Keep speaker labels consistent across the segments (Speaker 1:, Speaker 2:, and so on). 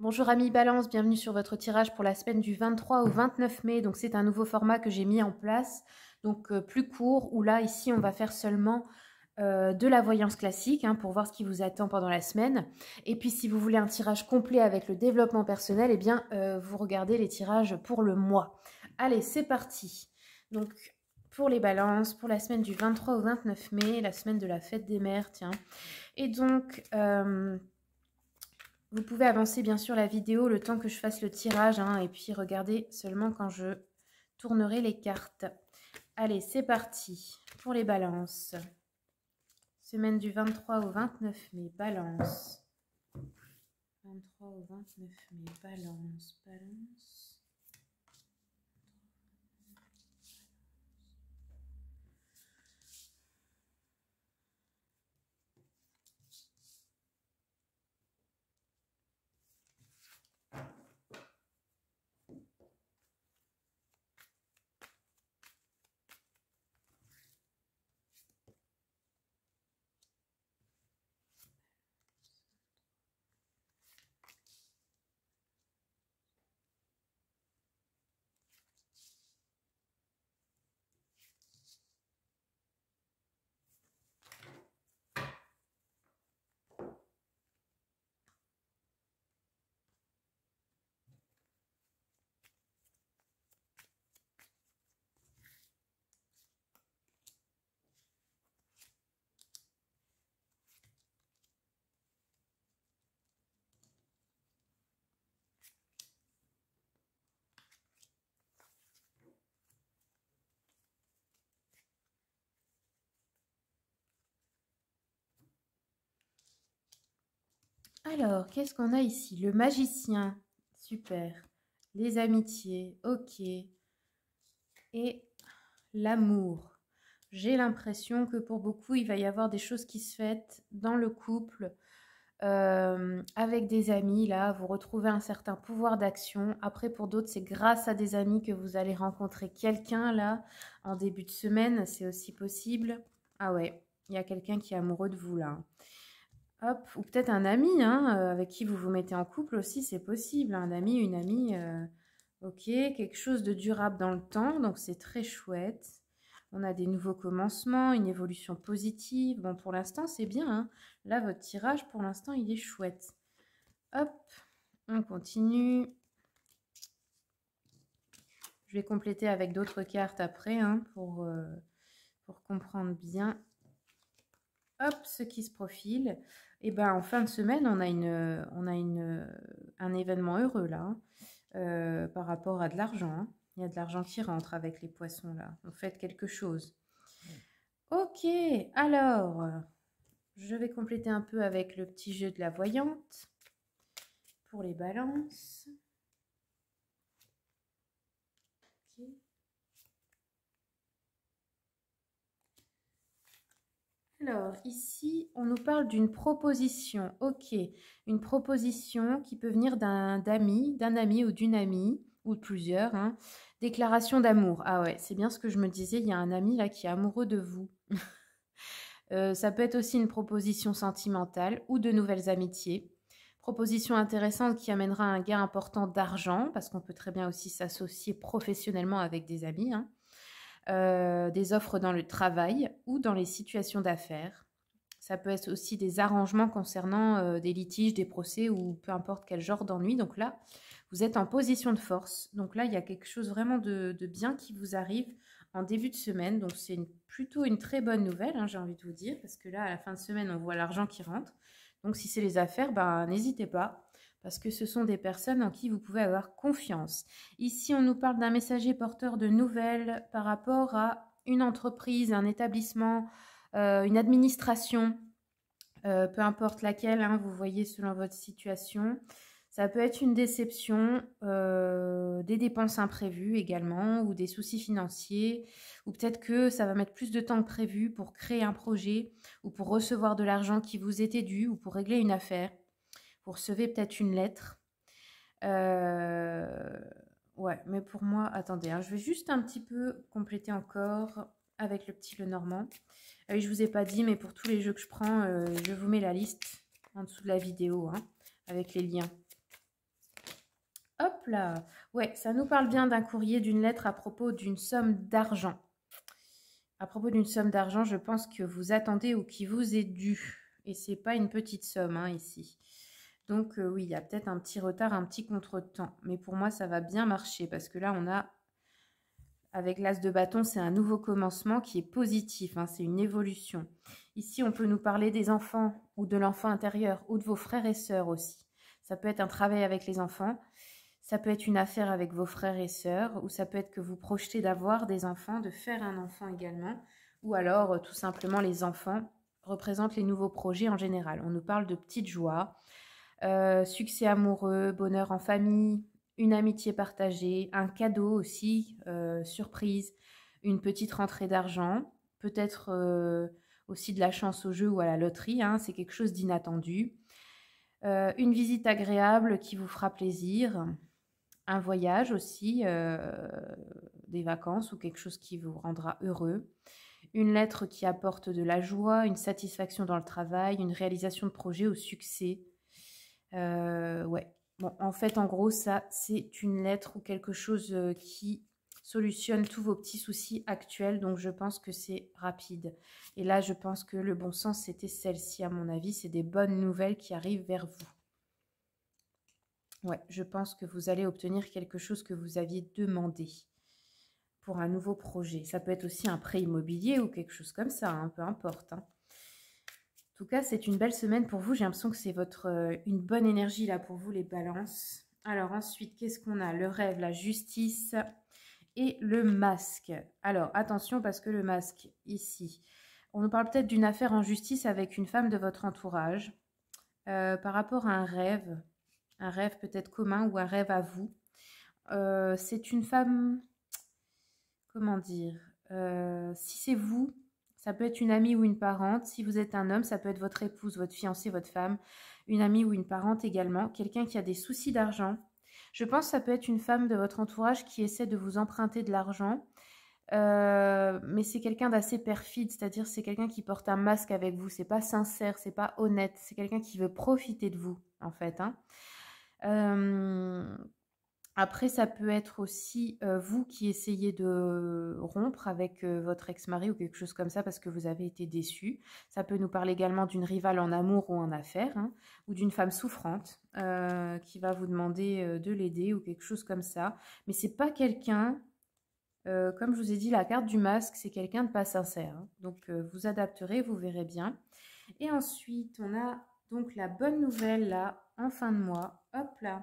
Speaker 1: Bonjour amis Balance, bienvenue sur votre tirage pour la semaine du 23 au 29 mai. Donc c'est un nouveau format que j'ai mis en place, donc euh, plus court, où là ici on va faire seulement euh, de la voyance classique hein, pour voir ce qui vous attend pendant la semaine. Et puis si vous voulez un tirage complet avec le développement personnel, et eh bien euh, vous regardez les tirages pour le mois. Allez, c'est parti Donc pour les balances, pour la semaine du 23 au 29 mai, la semaine de la fête des mères, tiens. Et donc... Vous pouvez avancer bien sûr la vidéo le temps que je fasse le tirage hein, et puis regardez seulement quand je tournerai les cartes. Allez, c'est parti pour les balances. Semaine du 23 au 29 mai, balance. 23 au 29 mai, balance, balance. Alors, qu'est-ce qu'on a ici Le magicien. Super. Les amitiés. Ok. Et l'amour. J'ai l'impression que pour beaucoup, il va y avoir des choses qui se fêtent dans le couple. Euh, avec des amis, là, vous retrouvez un certain pouvoir d'action. Après, pour d'autres, c'est grâce à des amis que vous allez rencontrer quelqu'un, là, en début de semaine, c'est aussi possible. Ah ouais, il y a quelqu'un qui est amoureux de vous, là. Hop, ou peut-être un ami hein, euh, avec qui vous vous mettez en couple aussi, c'est possible. Un ami, une amie, euh, ok, quelque chose de durable dans le temps, donc c'est très chouette. On a des nouveaux commencements, une évolution positive. Bon, pour l'instant, c'est bien. Hein. Là, votre tirage, pour l'instant, il est chouette. Hop, on continue. Je vais compléter avec d'autres cartes après hein, pour, euh, pour comprendre bien hop, ce qui se profile. Et eh ben en fin de semaine, on a, une, on a une, un événement heureux là, hein, euh, par rapport à de l'argent. Hein. Il y a de l'argent qui rentre avec les poissons là. On fait quelque chose. Ok, alors, je vais compléter un peu avec le petit jeu de la voyante pour les balances. Alors, ici, on nous parle d'une proposition. Ok, une proposition qui peut venir d'un ami, d'un ami ou d'une amie, ou de plusieurs. Hein. Déclaration d'amour. Ah ouais, c'est bien ce que je me disais, il y a un ami là qui est amoureux de vous. Euh, ça peut être aussi une proposition sentimentale ou de nouvelles amitiés. Proposition intéressante qui amènera un gain important d'argent, parce qu'on peut très bien aussi s'associer professionnellement avec des amis. Hein. Euh, des offres dans le travail ou dans les situations d'affaires. Ça peut être aussi des arrangements concernant euh, des litiges, des procès ou peu importe quel genre d'ennui. Donc là, vous êtes en position de force. Donc là, il y a quelque chose vraiment de, bien qui vous arrive en début de semaine. Donc c'est plutôt une très bonne nouvelle, hein, j'ai envie de vous dire, parce que là, à la fin de semaine, on voit l'argent qui rentre. Donc si c'est les affaires, ben, n'hésitez pas parce que ce sont des personnes en qui vous pouvez avoir confiance. Ici, on nous parle d'un messager porteur de nouvelles par rapport à une entreprise, un établissement, euh, une administration, euh, peu importe laquelle, hein, vous voyez selon votre situation. Ça peut être une déception, euh, des dépenses imprévues également, ou des soucis financiers, ou peut-être que ça va mettre plus de temps que prévu pour créer un projet, ou pour recevoir de l'argent qui vous était dû, ou pour régler une affaire recevez peut-être une lettre. Euh, ouais, mais pour moi, attendez, hein, je vais juste un petit peu compléter encore avec le petit Lenormand. Euh, je vous ai pas dit, mais pour tous les jeux que je prends, euh, je vous mets la liste en dessous de la vidéo, hein, avec les liens. Hop là Ouais, ça nous parle bien d'un courrier, d'une lettre à propos d'une somme d'argent. À propos d'une somme d'argent, je pense que vous attendez ou qui vous est due. Et ce n'est pas une petite somme, hein, ici. Donc euh, oui, il y a peut-être un petit retard, un petit contretemps. Mais pour moi, ça va bien marcher parce que là, on a, avec l'as de bâton, c'est un nouveau commencement qui est positif, hein, c'est une évolution. Ici, on peut nous parler des enfants ou de l'enfant intérieur ou de vos frères et sœurs aussi. Ça peut être un travail avec les enfants, ça peut être une affaire avec vos frères et sœurs, ou ça peut être que vous projetez d'avoir des enfants, de faire un enfant également, ou alors euh, tout simplement les enfants représentent les nouveaux projets en général. On nous parle de petites joies, euh, succès amoureux, bonheur en famille, une amitié partagée, un cadeau aussi, euh, surprise, une petite rentrée d'argent, peut-être euh, aussi de la chance au jeu ou à la loterie, hein, c'est quelque chose d'inattendu, une visite agréable qui vous fera plaisir, un voyage aussi, des vacances ou quelque chose qui vous rendra heureux une lettre qui apporte de la joie, une satisfaction dans le travail, une réalisation de projet au succès, euh, ouais. Bon, en fait, en gros, ça, c'est une lettre ou quelque chose euh, qui solutionne tous vos petits soucis actuels. Donc, je pense que c'est rapide. Et là, je pense que le bon sens, c'était celle-ci, à mon avis. C'est des bonnes nouvelles qui arrivent vers vous. Ouais, je pense que vous allez obtenir quelque chose que vous aviez demandé pour un nouveau projet. Ça peut être aussi un prêt immobilier ou quelque chose comme ça, hein, peu importe. Hein tout cas, c'est une belle semaine pour vous. J'ai l'impression que c'est votre euh, une bonne énergie là pour vous, les balances. Alors ensuite, qu'est-ce qu'on a Le rêve, la justice et le masque. Alors attention parce que le masque, ici, on nous parle peut-être d'une affaire en justice avec une femme de votre entourage euh, par rapport à un rêve, un rêve peut-être commun ou un rêve à vous. Euh, c'est une femme, comment dire, si c'est vous, ça peut être une amie ou une parente. Si vous êtes un homme, ça peut être votre épouse, votre fiancé, votre femme, une amie ou une parente également, quelqu'un qui a des soucis d'argent. Je pense que ça peut être une femme de votre entourage qui essaie de vous emprunter de l'argent. Euh, mais c'est quelqu'un d'assez perfide, c'est-à-dire c'est quelqu'un qui porte un masque avec vous, c'est pas sincère, c'est pas honnête, c'est quelqu'un qui veut profiter de vous en fait. Hein. Euh, après, ça peut être aussi euh, vous qui essayez de rompre avec euh, votre ex-mari ou quelque chose comme ça parce que vous avez été déçu. Ça peut nous parler également d'une rivale en amour ou en affaires, hein, ou d'une femme souffrante euh, qui va vous demander de l'aider ou quelque chose comme ça. Mais c'est pas quelqu'un, comme je vous ai dit, la carte du masque, c'est quelqu'un de pas sincère. Hein. Donc vous adapterez, vous verrez bien. Et ensuite, on a donc la bonne nouvelle là, en fin de mois. Hop là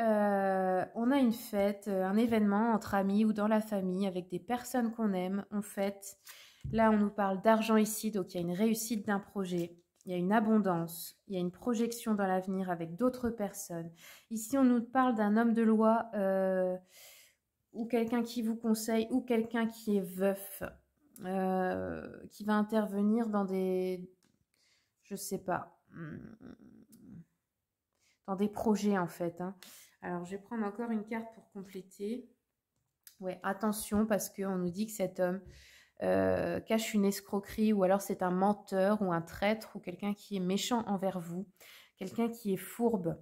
Speaker 1: euh, on a une fête, euh, un événement entre amis ou dans la famille avec des personnes qu'on aime, on fête. Là, on nous parle d'argent ici, donc il y a une réussite d'un projet, il y a une abondance, il y a une projection dans l'avenir avec d'autres personnes. Ici, on nous parle d'un homme de loi euh, ou quelqu'un qui vous conseille ou quelqu'un qui est veuf, qui va intervenir dans des... Je sais pas hmm, dans des projets en fait. Hein. Alors, je vais prendre encore une carte pour compléter. Ouais, attention parce qu'on nous dit que cet homme euh, cache une escroquerie ou alors c'est un menteur ou un traître ou quelqu'un qui est méchant envers vous, quelqu'un qui est fourbe.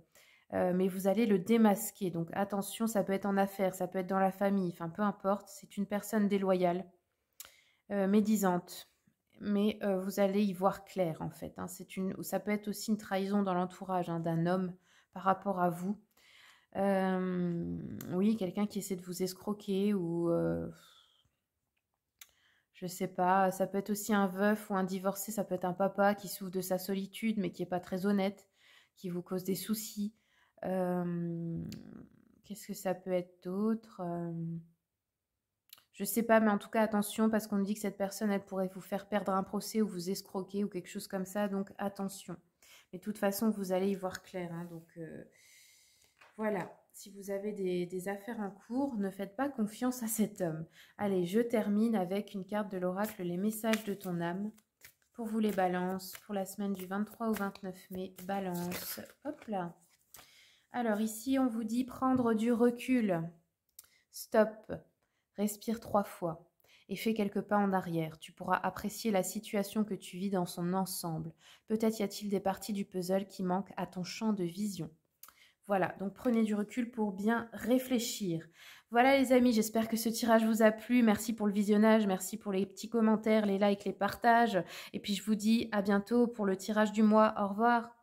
Speaker 1: Euh, mais vous allez le démasquer. Donc attention, ça peut être en affaires, ça peut être dans la famille, enfin peu importe, c'est une personne déloyale, euh, médisante. Mais vous allez y voir clair en fait. Hein. C'est une, ça peut être aussi une trahison dans l'entourage hein, d'un homme par rapport à vous. Euh, oui, quelqu'un qui essaie de vous escroquer ou... je euh, je sais pas, ça peut être aussi un veuf ou un divorcé, ça peut être un papa qui souffre de sa solitude mais qui n'est pas très honnête, qui vous cause des soucis. Euh, qu'est-ce que ça peut être d'autre je sais pas, mais en tout cas, attention, parce qu'on me dit que cette personne, elle pourrait vous faire perdre un procès ou vous escroquer ou quelque chose comme ça, donc attention. Mais de toute façon, vous allez y voir clair. Hein. donc euh, voilà, si vous avez des, des, affaires en cours, ne faites pas confiance à cet homme. Allez, je termine avec une carte de l'oracle, les messages de ton âme. Pour vous les balances, pour la semaine du 23 au 29 mai, balance. Hop là. Alors ici, on vous dit prendre du recul. Stop. Respire trois fois et fais quelques pas en arrière. Tu pourras apprécier la situation que tu vis dans son ensemble. Peut-être y a-t-il des parties du puzzle qui manquent à ton champ de vision. Voilà, donc prenez du recul pour bien réfléchir. Voilà les amis, j'espère que ce tirage vous a plu. Merci pour le visionnage, merci pour les petits commentaires, les likes, les partages. Et puis je vous dis à bientôt pour le tirage du mois. Au revoir.